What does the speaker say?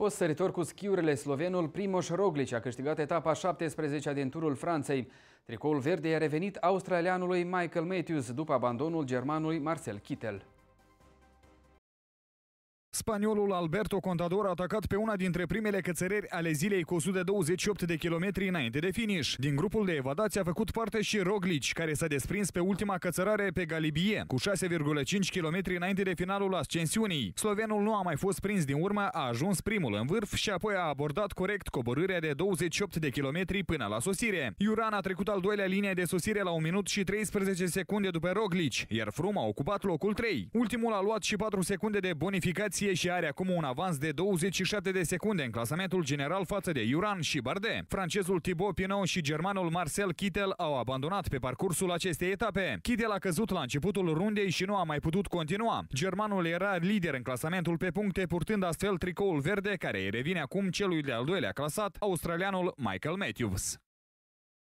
Fost săritor cu schiurile, slovenul Primoș Roglic a câștigat etapa 17 din turul Franței. Tricoul verde i-a revenit australianului Michael Matthews după abandonul germanului Marcel Kittel. Spaniolul Alberto Contador a atacat pe una dintre primele cățăreri ale zilei cu 128 de kilometri înainte de finish. Din grupul de evadați a făcut parte și Roglic, care s-a desprins pe ultima cățărare pe Galibie, cu 6,5 km înainte de finalul ascensiunii. Slovenul nu a mai fost prins din urmă, a ajuns primul în vârf și apoi a abordat corect coborârea de 28 de kilometri până la sosire. Iuran a trecut al doilea linie de sosire la 1 minut și 13 secunde după Roglic, iar Frum a ocupat locul 3. Ultimul a luat și 4 secunde de bonificație poziție și are acum un avans de 27 de secunde în clasamentul general față de Iuran și Barde. Francezul Thibaut Pinot și germanul Marcel Kittel au abandonat pe parcursul acestei etape. Kittel a căzut la începutul rundei și nu a mai putut continua. Germanul era lider în clasamentul pe puncte, purtând astfel tricoul verde, care îi revine acum celui de-al doilea clasat, australianul Michael Matthews.